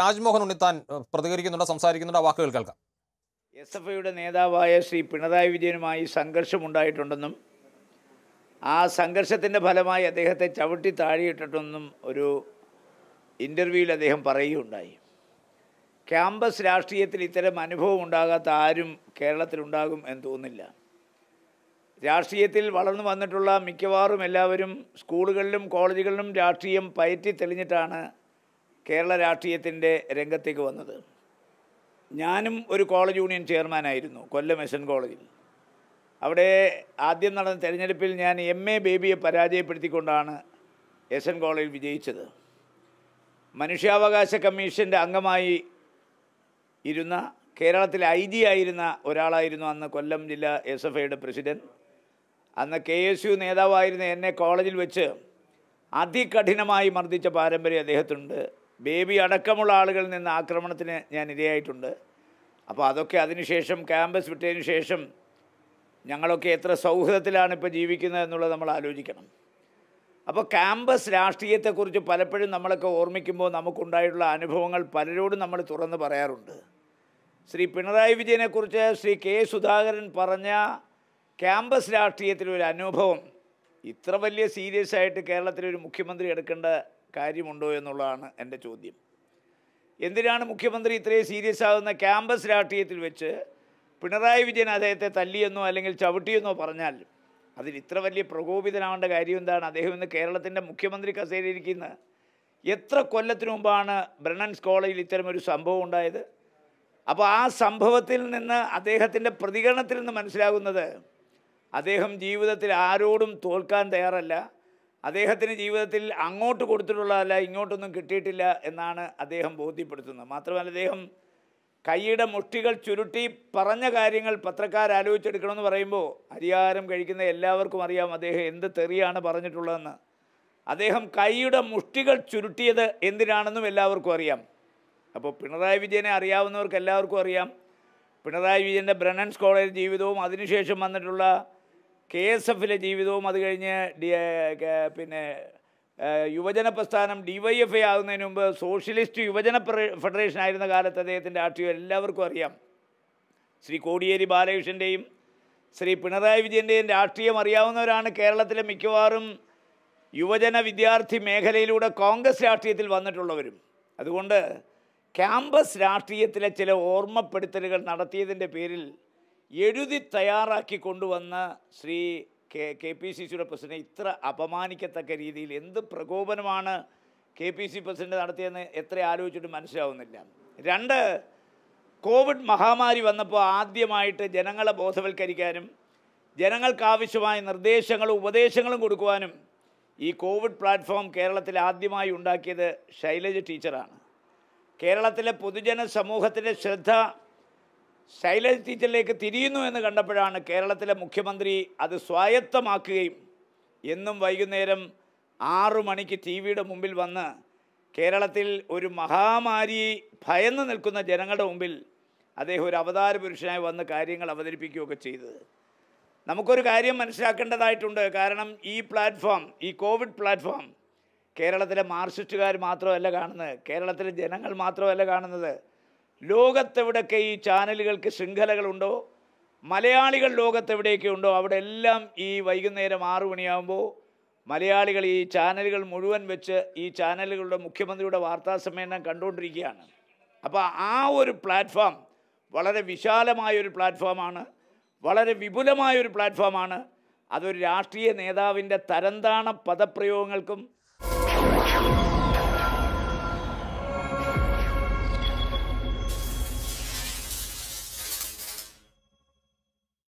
രാജ്മോഹൻ ഉണ്ണിത്താൻ പ്രതികരിക്കുന്നുണ്ട് സംസാരിക്കുന്നുണ്ട് വാക്കുകൾ കേൾക്കാം എസ് എഫ് ഐയുടെ നേതാവായ ശ്രീ പിണറായി വിജയനുമായി സംഘർഷമുണ്ടായിട്ടുണ്ടെന്നും ആ സംഘർഷത്തിൻ്റെ ഫലമായി അദ്ദേഹത്തെ ചവിട്ടി താഴെയിട്ടിട്ടെന്നും ഒരു ഇൻ്റർവ്യൂവിൽ അദ്ദേഹം പറയുകയുണ്ടായി ക്യാമ്പസ് രാഷ്ട്രീയത്തിൽ ഇത്തരം അനുഭവം ഉണ്ടാകാത്ത ആരും കേരളത്തിലുണ്ടാകും എന്ന് തോന്നുന്നില്ല രാഷ്ട്രീയത്തിൽ വളർന്നു വന്നിട്ടുള്ള മിക്കവാറും എല്ലാവരും സ്കൂളുകളിലും കോളേജുകളിലും രാഷ്ട്രീയം പയറ്റി തെളിഞ്ഞിട്ടാണ് കേരള രാഷ്ട്രീയത്തിൻ്റെ രംഗത്തേക്ക് വന്നത് ഞാനും ഒരു കോളേജ് യൂണിയൻ ചെയർമാനായിരുന്നു കൊല്ലം എസ് എൻ കോളേജിൽ അവിടെ ആദ്യം നടന്ന തെരഞ്ഞെടുപ്പിൽ ഞാൻ എം എ ബേബിയെ പരാജയപ്പെടുത്തിക്കൊണ്ടാണ് എസ് എൻ കോളേജിൽ വിജയിച്ചത് മനുഷ്യാവകാശ കമ്മീഷൻ്റെ അംഗമായി ഇരുന്ന കേരളത്തിലെ ഐ ജി ആയിരുന്ന ഒരാളായിരുന്നു അന്ന് കൊല്ലം ജില്ലാ എസ് എഫ് ഐയുടെ പ്രസിഡൻറ്റ് അന്ന് കെ എസ് യു നേതാവായിരുന്ന എന്നെ കോളേജിൽ വെച്ച് അതികഠിനമായി മർദ്ദിച്ച പാരമ്പര്യം അദ്ദേഹത്തിനുണ്ട് ബേബി അടക്കമുള്ള ആളുകളിൽ നിന്ന് ആക്രമണത്തിന് ഞാൻ ഇരയായിട്ടുണ്ട് അപ്പോൾ അതൊക്കെ അതിനുശേഷം ക്യാമ്പസ് വിട്ടതിന് ശേഷം ഞങ്ങളൊക്കെ എത്ര സൗഹൃദത്തിലാണ് ഇപ്പോൾ ജീവിക്കുന്നത് എന്നുള്ളത് നമ്മൾ ആലോചിക്കണം അപ്പോൾ ക്യാമ്പസ് രാഷ്ട്രീയത്തെക്കുറിച്ച് പലപ്പോഴും നമ്മളൊക്കെ ഓർമ്മിക്കുമ്പോൾ നമുക്കുണ്ടായിട്ടുള്ള അനുഭവങ്ങൾ പലരോടും നമ്മൾ തുറന്ന് പറയാറുണ്ട് ശ്രീ പിണറായി വിജയനെക്കുറിച്ച് ശ്രീ കെ സുധാകരൻ പറഞ്ഞ ക്യാമ്പസ് രാഷ്ട്രീയത്തിലൊരു അനുഭവം ഇത്ര വലിയ സീരിയസ് ആയിട്ട് കേരളത്തിലൊരു മുഖ്യമന്ത്രി എടുക്കേണ്ട കാര്യമുണ്ടോ എന്നുള്ളതാണ് എൻ്റെ ചോദ്യം എന്തിനാണ് മുഖ്യമന്ത്രി ഇത്രയും സീരിയസ് ആകുന്ന ക്യാമ്പസ് രാഷ്ട്രീയത്തിൽ വെച്ച് പിണറായി വിജയൻ അദ്ദേഹത്തെ തല്ലിയെന്നോ അല്ലെങ്കിൽ ചവിട്ടിയെന്നോ പറഞ്ഞാൽ അതിൽ ഇത്ര വലിയ പ്രകോപിതനാവേണ്ട കാര്യം എന്താണ് അദ്ദേഹം ഇന്ന് കേരളത്തിൻ്റെ മുഖ്യമന്ത്രി കസേരിയിരിക്കുന്ന എത്ര കൊല്ലത്തിനു കോളേജിൽ ഇത്തരമൊരു സംഭവം ഉണ്ടായത് അപ്പോൾ ആ സംഭവത്തിൽ നിന്ന് അദ്ദേഹത്തിൻ്റെ പ്രതികരണത്തിൽ നിന്ന് മനസ്സിലാകുന്നത് അദ്ദേഹം ജീവിതത്തിൽ ആരോടും തോൽക്കാൻ തയ്യാറല്ല അദ്ദേഹത്തിന് ജീവിതത്തിൽ അങ്ങോട്ട് കൊടുത്തിട്ടുള്ളതല്ല ഇങ്ങോട്ടൊന്നും കിട്ടിയിട്ടില്ല എന്നാണ് അദ്ദേഹം ബോധ്യപ്പെടുത്തുന്നത് മാത്രമല്ല അദ്ദേഹം കൈയുടെ മുഷ്ടികൾ ചുരുട്ടി പറഞ്ഞ കാര്യങ്ങൾ പത്രക്കാർ ആലോചിച്ചെടുക്കണമെന്ന് പറയുമ്പോൾ അധികാരം കഴിക്കുന്ന എല്ലാവർക്കും അറിയാം അദ്ദേഹം എന്ത് തെറിയാണ് പറഞ്ഞിട്ടുള്ളതെന്ന് അദ്ദേഹം കൈയുടെ മുഷ്ടികൾ ചുരുട്ടിയത് എന്തിനാണെന്നും എല്ലാവർക്കും അറിയാം അപ്പോൾ പിണറായി വിജയനെ അറിയാവുന്നവർക്ക് എല്ലാവർക്കും അറിയാം പിണറായി വിജയൻ്റെ ബ്രണൻസ് കോളേജ് ജീവിതവും അതിനുശേഷം വന്നിട്ടുള്ള കെ എസ് എഫിലെ ജീവിതവും അത് കഴിഞ്ഞ് പിന്നെ യുവജന പ്രസ്ഥാനം ഡി വൈ എഫ് ഐ ആകുന്നതിന് മുമ്പ് സോഷ്യലിസ്റ്റ് യുവജന ഫെഡറേഷൻ ആയിരുന്ന കാലത്ത് അദ്ദേഹത്തിൻ്റെ ആക്ടിവ് എല്ലാവർക്കും അറിയാം ശ്രീ കോടിയേരി ബാലകൃഷ്ണൻ്റെയും ശ്രീ പിണറായി വിജയൻ്റെയും രാഷ്ട്രീയം അറിയാവുന്നവരാണ് കേരളത്തിലെ മിക്കവാറും യുവജന വിദ്യാർത്ഥി മേഖലയിലൂടെ കോൺഗ്രസ് രാഷ്ട്രീയത്തിൽ വന്നിട്ടുള്ളവരും അതുകൊണ്ട് ക്യാമ്പസ് രാഷ്ട്രീയത്തിലെ ചില ഓർമ്മപ്പെടുത്തലുകൾ നടത്തിയതിൻ്റെ പേരിൽ എഴുതി തയ്യാറാക്കി കൊണ്ടുവന്ന Shri K K P C സിയുടെ പ്രസിഡന്റ് ഇത്ര അപമാനിക്കത്തക്ക രീതിയിൽ എന്ത് പ്രകോപനമാണ് കെ പി സി പ്രസിഡന്റ് നടത്തിയെന്ന് എത്ര ആലോചിച്ചിട്ട് മനസ്സിലാവുന്നില്ല രണ്ട് കോവിഡ് മഹാമാരി വന്നപ്പോൾ ആദ്യമായിട്ട് ജനങ്ങളെ ബോധവൽക്കരിക്കാനും ജനങ്ങൾക്ക് ആവശ്യമായ നിർദ്ദേശങ്ങളും ഉപദേശങ്ങളും കൊടുക്കുവാനും ഈ കോവിഡ് പ്ലാറ്റ്ഫോം കേരളത്തിൽ ആദ്യമായി ഉണ്ടാക്കിയത് ശൈലജ ടീച്ചറാണ് കേരളത്തിലെ പൊതുജന സമൂഹത്തിൻ്റെ ശ്രദ്ധ ശൈലജ് ടീച്ചറിലേക്ക് തിരിയുന്നു എന്ന് കണ്ടപ്പോഴാണ് കേരളത്തിലെ മുഖ്യമന്ത്രി അത് സ്വായത്തമാക്കുകയും എന്നും വൈകുന്നേരം ആറു മണിക്ക് ടി വിയുടെ മുമ്പിൽ വന്ന് കേരളത്തിൽ ഒരു മഹാമാരി ഭയന്ന് നിൽക്കുന്ന ജനങ്ങളുടെ മുമ്പിൽ അദ്ദേഹം ഒരു അവതാര പുരുഷനായി വന്ന് കാര്യങ്ങൾ അവതരിപ്പിക്കുകയൊക്കെ ചെയ്തത് നമുക്കൊരു കാര്യം മനസ്സിലാക്കേണ്ടതായിട്ടുണ്ട് കാരണം ഈ പ്ലാറ്റ്ഫോം ഈ കോവിഡ് പ്ലാറ്റ്ഫോം കേരളത്തിലെ മാർസിസ്റ്റുകാർ മാത്രമല്ല കാണുന്നത് കേരളത്തിലെ ജനങ്ങൾ മാത്രമല്ല കാണുന്നത് ലോകത്തെവിടെയൊക്കെ ഈ ചാനലുകൾക്ക് ശൃംഖലകളുണ്ടോ മലയാളികൾ ലോകത്തെവിടെയൊക്കെ ഉണ്ടോ അവിടെ എല്ലാം ഈ വൈകുന്നേരം ആറു മണിയാകുമ്പോൾ മലയാളികൾ ഈ ചാനലുകൾ മുഴുവൻ വെച്ച് ഈ ചാനലുകളുടെ മുഖ്യമന്ത്രിയുടെ വാർത്താ സമ്മേളനം കണ്ടുകൊണ്ടിരിക്കുകയാണ് അപ്പോൾ ആ ഒരു പ്ലാറ്റ്ഫോം വളരെ വിശാലമായൊരു പ്ലാറ്റ്ഫോമാണ് വളരെ വിപുലമായൊരു പ്ലാറ്റ്ഫോമാണ് അതൊരു രാഷ്ട്രീയ നേതാവിൻ്റെ തരന്താണ പദപ്രയോഗങ്ങൾക്കും